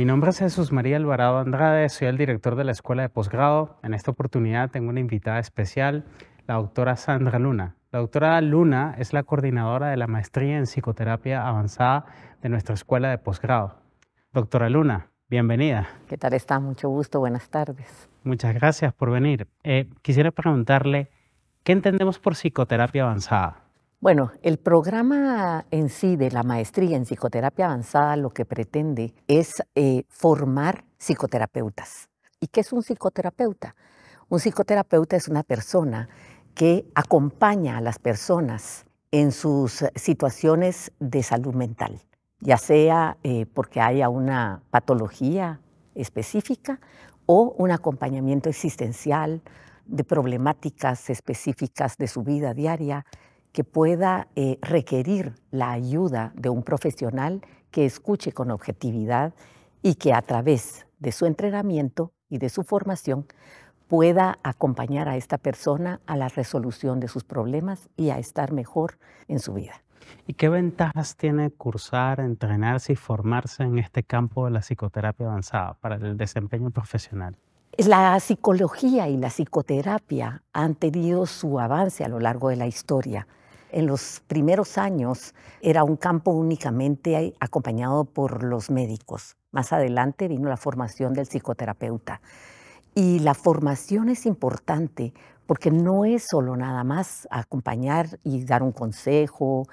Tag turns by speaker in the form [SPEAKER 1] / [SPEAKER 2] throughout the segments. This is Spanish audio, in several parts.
[SPEAKER 1] Mi nombre es Jesús María Alvarado Andrade, soy el director de la Escuela de Posgrado. En esta oportunidad tengo una invitada especial, la doctora Sandra Luna. La doctora Luna es la coordinadora de la maestría en psicoterapia avanzada de nuestra Escuela de Posgrado. Doctora Luna, bienvenida.
[SPEAKER 2] ¿Qué tal está? Mucho gusto, buenas tardes.
[SPEAKER 1] Muchas gracias por venir. Eh, quisiera preguntarle, ¿qué entendemos por psicoterapia avanzada?
[SPEAKER 2] Bueno, el programa en sí de la maestría en psicoterapia avanzada lo que pretende es eh, formar psicoterapeutas. ¿Y qué es un psicoterapeuta? Un psicoterapeuta es una persona que acompaña a las personas en sus situaciones de salud mental, ya sea eh, porque haya una patología específica o un acompañamiento existencial de problemáticas específicas de su vida diaria, que pueda eh, requerir la ayuda de un profesional que escuche con objetividad y que a través de su entrenamiento y de su formación pueda acompañar a esta persona a la resolución de sus problemas y a estar mejor en su vida. ¿Y qué ventajas
[SPEAKER 1] tiene cursar, entrenarse y formarse en este campo de la psicoterapia avanzada para el desempeño profesional?
[SPEAKER 2] La psicología y la psicoterapia han tenido su avance a lo largo de la historia. En los primeros años era un campo únicamente acompañado por los médicos. Más adelante vino la formación del psicoterapeuta. Y la formación es importante porque no es solo nada más acompañar y dar un consejo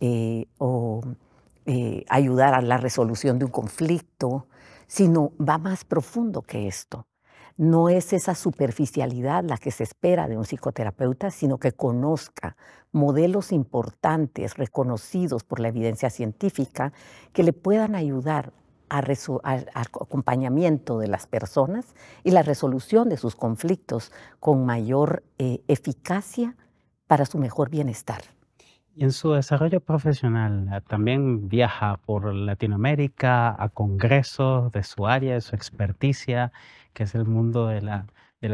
[SPEAKER 2] eh, o eh, ayudar a la resolución de un conflicto, sino va más profundo que esto no es esa superficialidad la que se espera de un psicoterapeuta, sino que conozca modelos importantes reconocidos por la evidencia científica que le puedan ayudar al acompañamiento de las personas y la resolución de sus conflictos con mayor eh, eficacia para su mejor bienestar
[SPEAKER 1] en su desarrollo profesional ah, también viaja por Latinoamérica a congresos de su área, de su experticia, que es el mundo de la,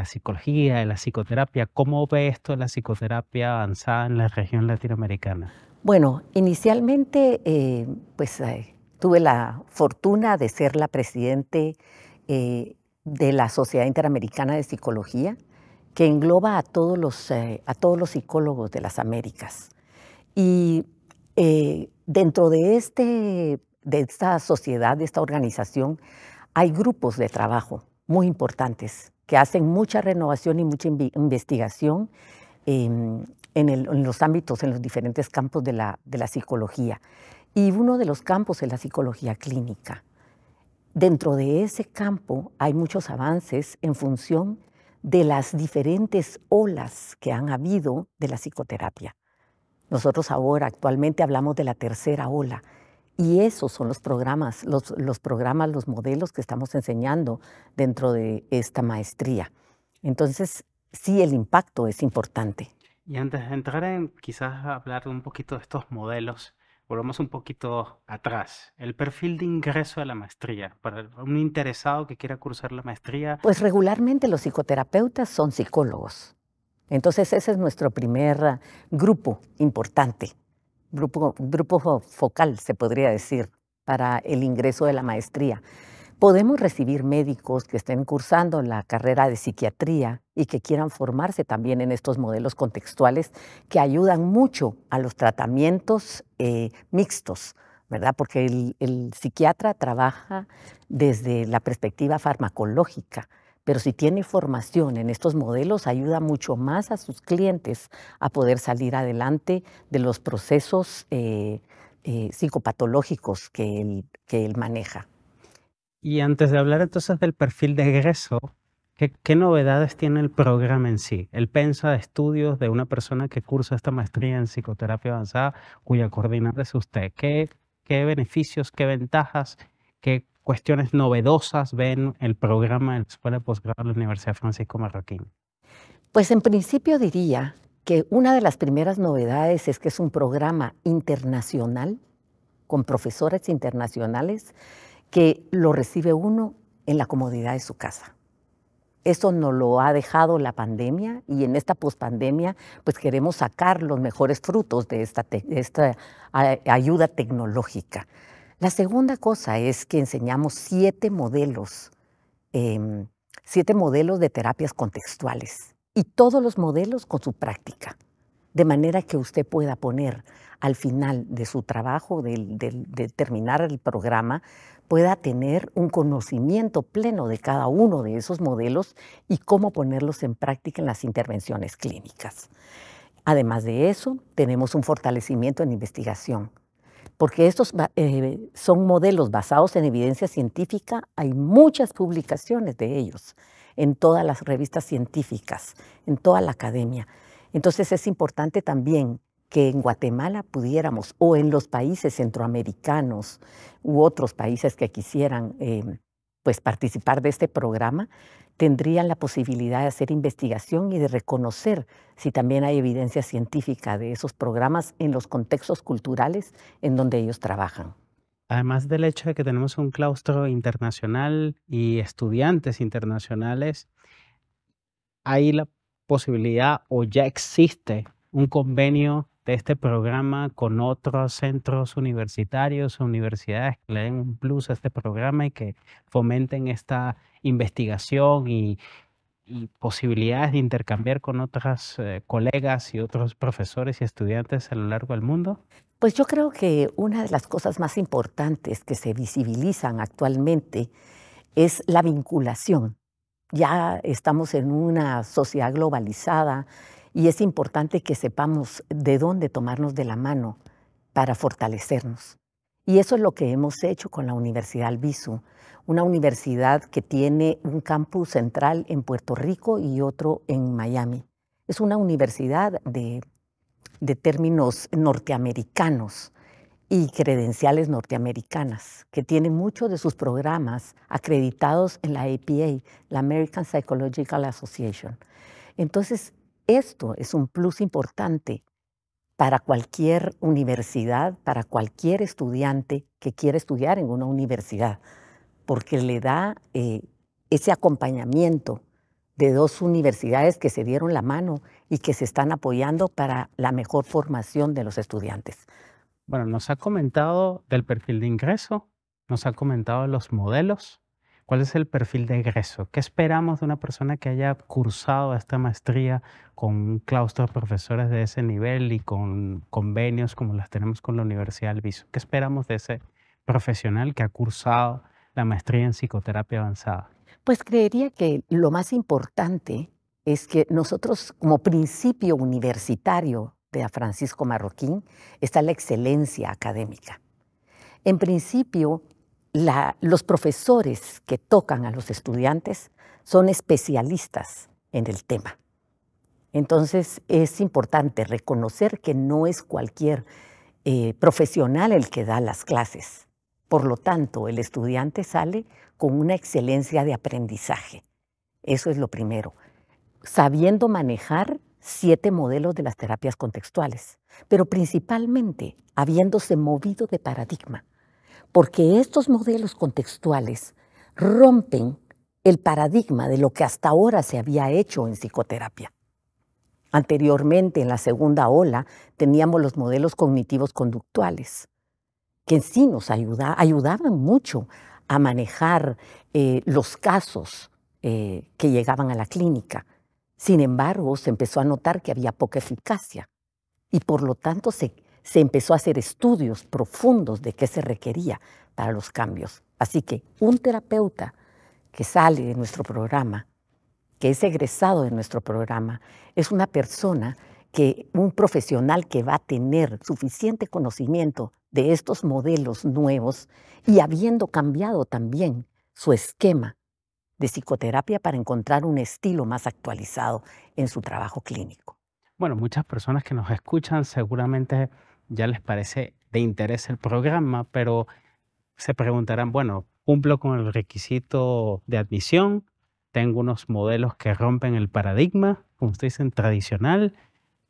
[SPEAKER 1] psicología, de la psicoterapia. ¿Cómo ve esto la psicoterapia avanzada en la región latinoamericana?
[SPEAKER 2] Bueno, inicialmente eh, pues eh, tuve la fortuna de ser la presidente eh, de la Sociedad Interamericana de Psicología, que engloba a todos los, a todos los psicólogos de las Américas. Y eh, dentro este, de, esta sociedad, de esta organización, hay grupos de trabajo muy importantes que hacen mucha renovación y mucha investigación em, en, los ámbitos, en los diferentes campos de la psicología. Y uno de los campos es la psicología clínica. Dentro de ese campo hay muchos avances en función de las diferentes olas que han habido de la psicoterapia. Nosotros ahora actualmente hablamos de la tercera ola y esos son los programas, los, programas, los modelos que estamos enseñando dentro de esta maestría. Entonces, sí, el impacto es importante.
[SPEAKER 1] Y antes de entrar en quizás hablar un poquito de estos modelos, volvamos un poquito atrás. El perfil de ingreso a la maestría, para un interesado que quiera cursar la maestría.
[SPEAKER 2] Pues regularmente los psicoterapeutas son psicólogos. Entonces ese es nuestro primer ah, grupo importante, grupo, focal, se podría decir, para el ingreso de la maestría. Podemos recibir médicos que estén cursando la carrera de psiquiatría y que quieran formarse también en estos modelos contextuales que ayudan mucho a los tratamientos eh, mixtos, ¿verdad? Porque el, psiquiatra trabaja desde la perspectiva farmacológica, pero si tiene formación en estos modelos, ayuda mucho más a sus clientes a poder salir adelante de los procesos eh, eh, psicopatológicos que él, que él maneja.
[SPEAKER 1] Y antes de hablar entonces del perfil de egreso, ¿Qué, novedades tiene el programa en sí? El pensa estudios de una persona que cursa esta maestría en psicoterapia avanzada, cuya coordinadora es usted. ¿Qué, qué beneficios, qué ventajas, qué cuestiones novedosas ven el programa de la Escuela de Posgrado de la Universidad Francisco Marroquín?
[SPEAKER 2] Pues en principio diría que una de las primeras novedades es que es un programa internacional con profesores internacionales que lo recibe uno en la comodidad de su casa. Eso nos lo ha dejado la pandemia y en esta pospandemia pues queremos sacar los mejores frutos de esta ayuda tecnológica. La segunda cosa es que enseñamos siete modelos, em, siete modelos de terapias contextuales y todos los modelos con su práctica, de manera que usted pueda poner al final de su trabajo, de terminar el programa, pueda tener un conocimiento pleno de cada uno de esos modelos y cómo ponerlos en práctica en las intervenciones clínicas. Además de eso, tenemos un fortalecimiento en investigación porque estos eh, son modelos basados en evidencia científica, hay muchas publicaciones de ellos en todas las revistas científicas, en toda la academia. Entonces es importante también que en Guatemala pudiéramos, o en los países centroamericanos u otros países que quisieran em, pues participar de este programa, tendrían la posibilidad de hacer investigación y de reconocer si también hay evidencia científica de esos programas en los contextos culturales en donde ellos trabajan.
[SPEAKER 1] Además del hecho de que tenemos un claustro internacional y estudiantes internacionales, hay la posibilidad o ya existe un convenio este programa con otros centros universitarios, universidades que le den un plus a este programa y que fomenten esta investigación y, posibilidades de intercambiar con otras eh, colegas y otros profesores y estudiantes a lo largo del mundo?
[SPEAKER 2] Pues yo creo que una de las cosas más importantes que se visibilizan actualmente es la vinculación. Ya estamos en una sociedad globalizada y es importante que sepamos de dónde tomarnos de la mano para fortalecernos. Y eso es lo que hemos hecho con la Universidad Albizu, una universidad que tiene un campus central en Puerto Rico y otro en Miami. Es una universidad de, términos norteamericanos y credenciales norteamericanas, que tiene muchos de sus programas acreditados en la APA, la American Psychological Association. Entonces, esto es un plus importante para cualquier universidad, para cualquier estudiante que quiera estudiar en una universidad, porque le da eh, ese acompañamiento de dos universidades que se dieron la mano y que se están apoyando para la mejor formación de los estudiantes. Bueno, nos ha comentado
[SPEAKER 1] del perfil de ingreso, nos ha comentado los modelos, ¿Cuál es el perfil de egreso? ¿Qué esperamos de una persona que haya cursado esta maestría con un claustro de profesores de ese nivel y con convenios como las tenemos con la Universidad del Viso? ¿Qué esperamos de ese profesional que ha cursado la maestría en psicoterapia avanzada?
[SPEAKER 2] Pues creería que lo más importante es que nosotros como principio universitario de Francisco Marroquín está la excelencia académica. En principio, los profesores que tocan a los estudiantes son especialistas en el tema. Entonces es importante reconocer que no es cualquier eh, profesional el que da las clases. Por lo tanto, el estudiante sale con una excelencia de aprendizaje. Eso es lo primero. Sabiendo manejar siete modelos de las terapias contextuales, pero principalmente habiéndose movido de paradigma porque estos modelos contextuales rompen el paradigma de lo que hasta ahora se había hecho en psicoterapia. Anteriormente, en la segunda ola, teníamos los modelos cognitivos conductuales, que en sí nos ayudaban mucho a manejar eh, los casos eh, que llegaban a la clínica. Sin embargo, se empezó a notar que había poca eficacia y por lo tanto se, se empezó a hacer estudios profundos de qué se requería para los cambios. Así que un terapeuta que sale de nuestro programa, que es egresado de nuestro programa, es una persona que un profesional que va a tener suficiente conocimiento de estos modelos nuevos y habiendo cambiado también su esquema de psicoterapia para encontrar un estilo más actualizado en su trabajo clínico.
[SPEAKER 1] Bueno, muchas personas que nos escuchan seguramente ya les parece de interés el programa, pero se preguntarán, bueno, cumplo con el requisito de admisión, tengo unos modelos que rompen el paradigma, como ustedes dicen, tradicional,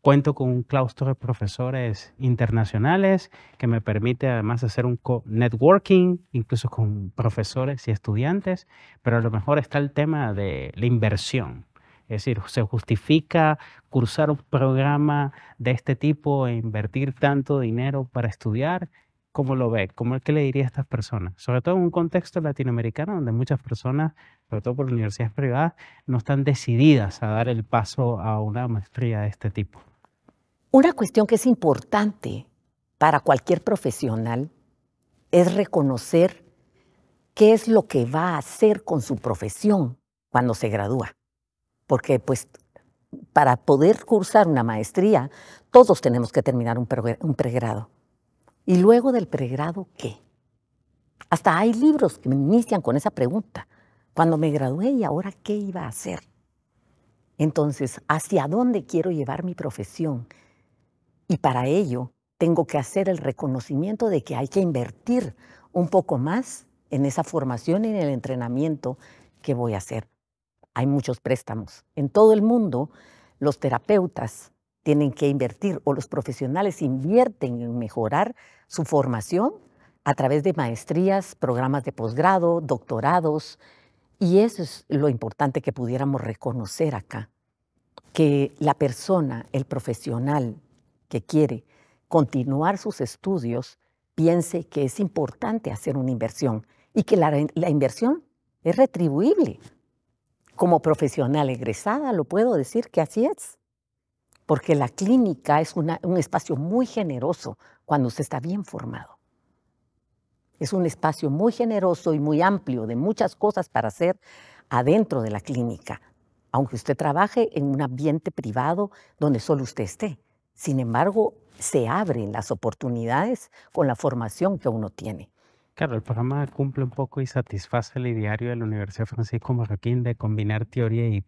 [SPEAKER 1] cuento con un claustro de profesores internacionales que me permite además hacer un networking, incluso con profesores y estudiantes, pero a lo mejor está el tema de la inversión. Es decir, ¿se justifica cursar un programa de este tipo e invertir tanto dinero para estudiar? ¿Cómo lo ve? ¿Cómo, que le diría a estas personas? Sobre todo en un contexto latinoamericano donde muchas personas, sobre todo por universidades privadas, no están decididas a dar el paso a una maestría de este
[SPEAKER 2] tipo. Una cuestión que es importante para cualquier profesional es reconocer qué es lo que va a hacer con su profesión cuando se gradúa porque pues para poder cursar una maestría, todos tenemos que terminar un, pregrado. ¿Y luego del pregrado qué? Hasta hay libros que me inician con esa pregunta. Cuando me gradué y ahora qué iba a hacer. Entonces, ¿hacia dónde quiero llevar mi profesión? Y para ello tengo que hacer el reconocimiento de que hay que invertir un poco más en esa formación y en el entrenamiento que voy a hacer hay muchos préstamos. En todo el mundo, los terapeutas tienen que invertir o los profesionales invierten en mejorar su formación a través de maestrías, programas de posgrado, doctorados. Y eso es lo importante que pudiéramos reconocer acá, que la persona, el profesional que quiere continuar sus estudios, piense que es importante hacer una inversión y que la, la inversión es retribuible. Como profesional egresada, lo puedo decir que así es, porque la clínica es un espacio muy generoso cuando usted está bien formado. Es un espacio muy generoso y muy amplio de muchas cosas para hacer adentro de la clínica, aunque usted trabaje en un ambiente privado donde solo usted esté. Sin embargo, se abren las oportunidades con la formación que uno tiene.
[SPEAKER 1] Claro, el programa cumple un poco y satisface el ideario de la Universidad Francisco Marroquín de combinar teoría y,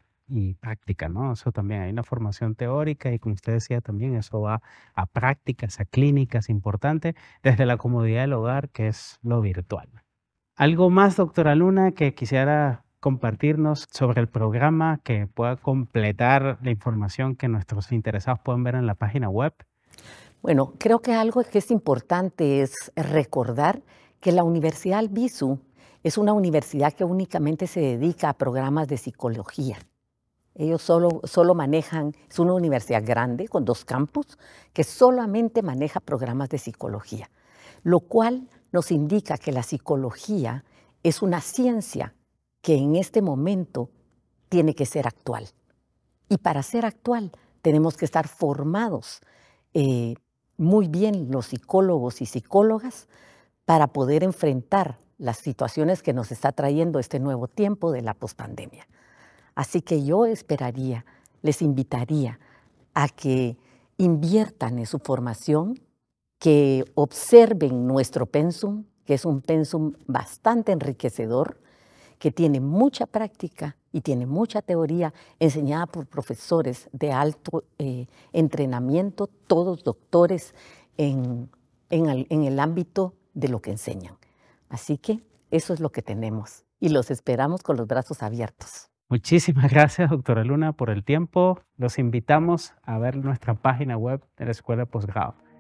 [SPEAKER 1] práctica, ¿no? Eso también hay una formación teórica y como usted decía también, eso va a prácticas, a clínicas importante, desde la comodidad del hogar, que es lo virtual. ¿Algo más, doctora Luna, que quisiera compartirnos sobre el programa, que pueda completar la información que nuestros interesados pueden ver en la página web?
[SPEAKER 2] Bueno, creo que algo que es importante es recordar que la Universidad Albizu es una universidad que únicamente se dedica a programas de psicología. Ellos solo, solo manejan, es una universidad grande con dos campus que solamente maneja programas de psicología, lo cual nos indica que la psicología es una ciencia que en este momento tiene que ser actual. Y para ser actual tenemos que estar formados eh, muy bien los psicólogos y psicólogas para poder enfrentar las situaciones que nos está trayendo este nuevo tiempo de la pospandemia. Así que yo esperaría, les invitaría a que inviertan en su formación, que observen nuestro pensum, que es un pensum bastante enriquecedor, que tiene mucha práctica y tiene mucha teoría enseñada por profesores de alto eh, entrenamiento, todos doctores en, en el ámbito de lo que enseñan. Así que eso es lo que tenemos y los esperamos con los brazos abiertos.
[SPEAKER 1] Muchísimas gracias, doctora Luna, por el tiempo. Los invitamos a ver nuestra página web de la Escuela Postgrado.